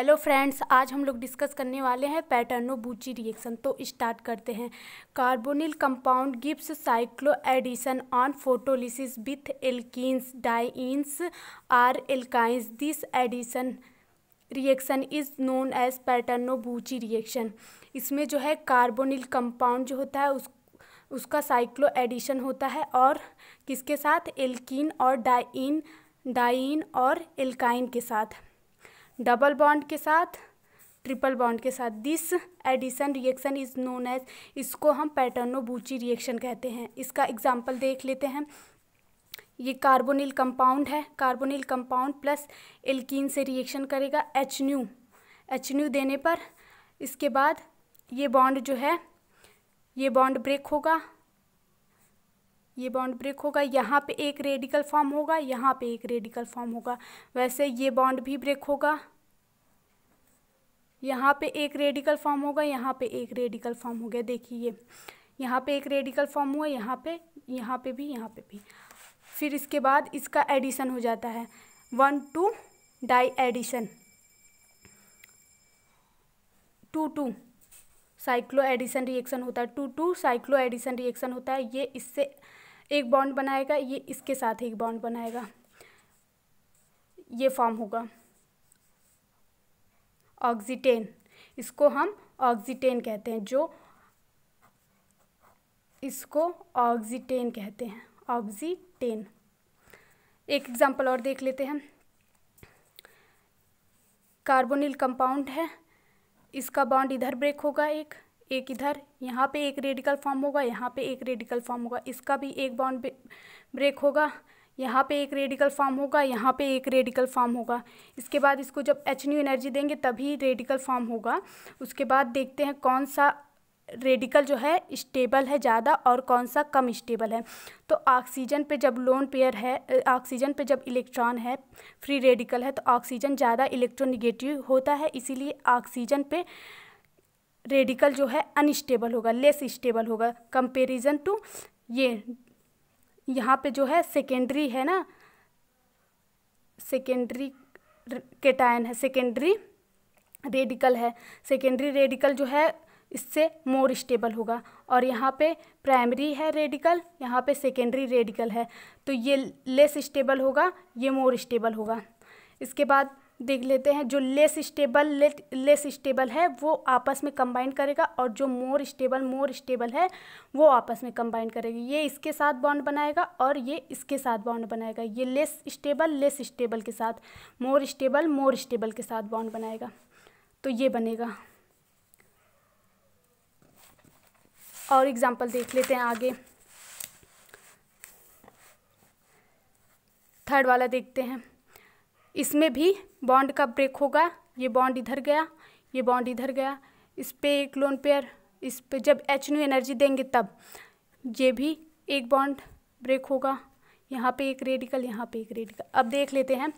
hello friends आज हम लोग डिस्कस करने वाले हैं पैटर्नोबूची रिएक्शन तो स्टार्ट करते हैं carbonyl compound gives cycloaddition on photolysis with एल्किस dienes or alkynes this addition reaction is known as Paterno Buchi reaction इसमें जो है कार्बोनिल कंपाउंड जो होता है उस उसका साइक्लो एडिशन होता है और किसके साथ एल्किन और डाइन डाइन और एल्काइन के साथ डबल बॉन्ड के साथ ट्रिपल बॉन्ड के साथ this addition reaction is known as इसको हम पैटर्नोबूची रिएक्शन कहते हैं इसका एग्जाम्पल देख लेते हैं ये कार्बोनिल कंपाउंड है कार्बोनिल कंपाउंड प्लस एल्कीन से रिएक्शन करेगा एच न्यू एच न्यू देने पर इसके बाद ये बॉन्ड जो है ये बॉन्ड ब्रेक होगा ये बॉन्ड ब्रेक होगा यहाँ पे एक रेडिकल फॉर्म होगा यहाँ पे एक रेडिकल फॉर्म होगा वैसे ये बॉन्ड भी ब्रेक होगा यहाँ पे एक रेडिकल फॉर्म होगा यहाँ पे एक रेडिकल फॉर्म हो गया देखिए ये यहाँ पे एक रेडिकल फॉर्म हुआ यहाँ पे यहाँ पे भी यहाँ पे भी फिर इसके बाद इसका एडिशन हो जाता है one two di addition two two cycloaddition reaction होता है two two cycloaddition reaction होता है ये इससे एक बॉन्ड बनाएगा ये इसके साथ एक बॉन्ड बनाएगा ये फॉर्म होगा ऑक्सीटेन इसको हम ऑक्सीटेन कहते हैं जो इसको ऑक्सीटेन कहते हैं ऑक्सीटेन एक एग्जांपल और देख लेते हैं कार्बोनिल कंपाउंड है इसका बॉन्ड इधर ब्रेक होगा एक एक इधर यहाँ पे एक रेडिकल फॉर्म होगा यहाँ पे एक रेडिकल फॉर्म होगा इसका भी एक बॉन्ड ब्रेक होगा यहाँ पे एक रेडिकल फॉर्म होगा यहाँ पे एक रेडिकल फॉर्म होगा इसके बाद इसको जब एच न्यू एनर्जी देंगे तभी रेडिकल फॉर्म होगा उसके बाद देखते हैं कौन सा रेडिकल जो है स्टेबल है ज़्यादा और कौन सा कम स्टेबल है तो ऑक्सीजन पे जब लोन पेयर है ऑक्सीजन पे जब इलेक्ट्रॉन है फ्री रेडिकल है तो ऑक्सीजन ज़्यादा इलेक्ट्रोनिगेटिव होता है इसीलिए ऑक्सीजन पे रेडिकल जो है अनस्टेबल होगा लेस स्टेबल होगा कंपेरिजन टू ये यहाँ पे जो है सेकेंडरी है ना सेकेंडरी केटायन है सेकेंडरी रेडिकल है सेकेंडरी रेडिकल जो है इससे मोर स्टेबल होगा और यहाँ पे प्राइमरी है रेडिकल यहाँ पे सेकेंडरी रेडिकल है तो ये लेस स्टेबल होगा ये मोर स्टेबल होगा इसके बाद देख लेते हैं जो लेस स्टेबल ले, लेस स्टेबल है वो आपस में कंबाइन करेगा और जो मोर स्टेबल मोर स्टेबल है वो आपस में कंबाइन करेगी ये इसके साथ बॉन्ड बनाएगा और ये इसके साथ बॉन्ड बनाएगा ये लेस स्टेबल लेस स्टेबल के साथ मोर स्टेबल मोर स्टेबल के साथ बॉन्ड बनाएगा तो ये बनेगा और एग्ज़ाम्पल देख लेते हैं आगे थर्ड वाला देखते हैं इसमें भी बॉन्ड का ब्रेक होगा ये बॉन्ड इधर गया ये बॉन्ड इधर गया इस पर एक लोन पेयर इस पर जब एच न्यू एनर्जी देंगे तब ये भी एक बॉन्ड ब्रेक होगा यहाँ पे एक रेडिकल यहाँ पे एक रेडिकल अब देख लेते हैं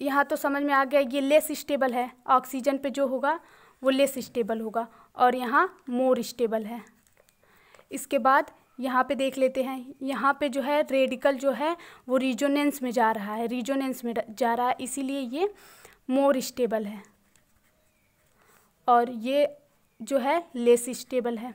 यहाँ तो समझ में आ गया ये लेस स्टेबल है ऑक्सीजन पे जो होगा वो लेस स्टेबल होगा और यहाँ मोर स्टेबल है इसके बाद यहाँ पे देख लेते हैं यहाँ पे जो है रेडिकल जो है वो रिजोनेंस में जा रहा है रिजोनेंस में जा रहा है इसीलिए ये मोर स्टेबल है और ये जो है लेस स्टेबल है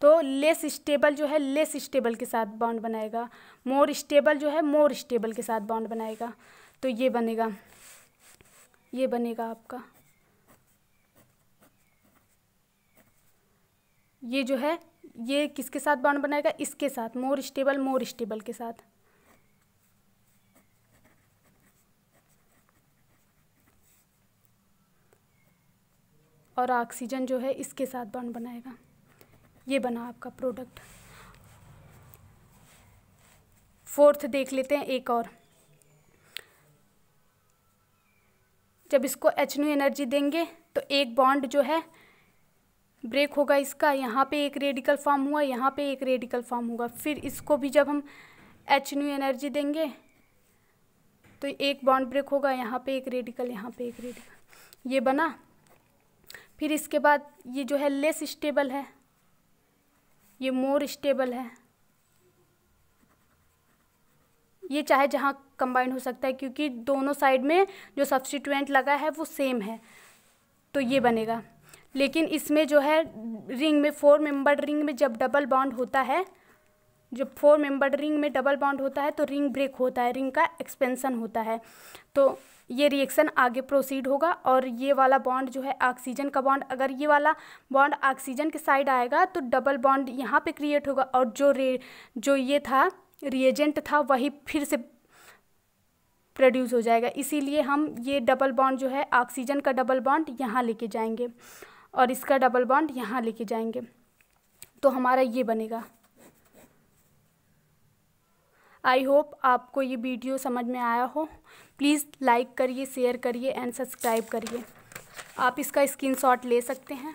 तो लेस स्टेबल जो है लेस स्टेबल के साथ बाउंड बनाएगा मोर स्टेबल जो है मोर स्टेबल के साथ बाउंड बनाएगा तो ये बनेगा ये बनेगा आपका ये जो है ये किसके साथ बॉन्ड बनाएगा इसके साथ मोर स्टेबल मोर स्टेबल के साथ और ऑक्सीजन जो है इसके साथ बॉन्ड बनाएगा ये बना आपका प्रोडक्ट फोर्थ देख लेते हैं एक और जब इसको एच एनर्जी देंगे तो एक बॉन्ड जो है ब्रेक होगा इसका यहाँ पे एक रेडिकल फॉर्म हुआ यहाँ पे एक रेडिकल फॉर्म होगा फिर इसको भी जब हम एच न्यू एनर्जी देंगे तो एक बॉन्ड ब्रेक होगा यहाँ पे एक रेडिकल यहाँ पे एक रेडिकल ये बना फिर इसके बाद ये जो है लेस स्टेबल है ये मोर स्टेबल है ये चाहे जहाँ कंबाइन हो सकता है क्योंकि दोनों साइड में जो सब्सटीट्यूएंट लगा है वो सेम है तो ये बनेगा लेकिन इसमें जो है रिंग में फोर मेंबर रिंग में जब डबल बॉन्ड होता है जब फोर मेंबर रिंग में डबल बॉन्ड होता है तो रिंग ब्रेक होता है रिंग का एक्सपेंसन होता है तो ये रिएक्शन आगे प्रोसीड होगा और ये वाला बॉन्ड जो है ऑक्सीजन का बॉन्ड अगर ये वाला बॉन्ड ऑक्सीजन के साइड आएगा तो डबल बॉन्ड यहाँ पे क्रिएट होगा और जो रे जो ये था रिएजेंट था वही फिर से प्रोड्यूस हो जाएगा इसीलिए हम ये डबल बॉन्ड जो है ऑक्सीजन का डबल बॉन्ड यहाँ लेके जाएंगे और इसका डबल बॉन्ड यहाँ लेके जाएंगे तो हमारा ये बनेगा आई होप आपको ये वीडियो समझ में आया हो प्लीज़ लाइक करिए शेयर करिए एंड सब्सक्राइब करिए आप इसका स्क्रीनशॉट ले सकते हैं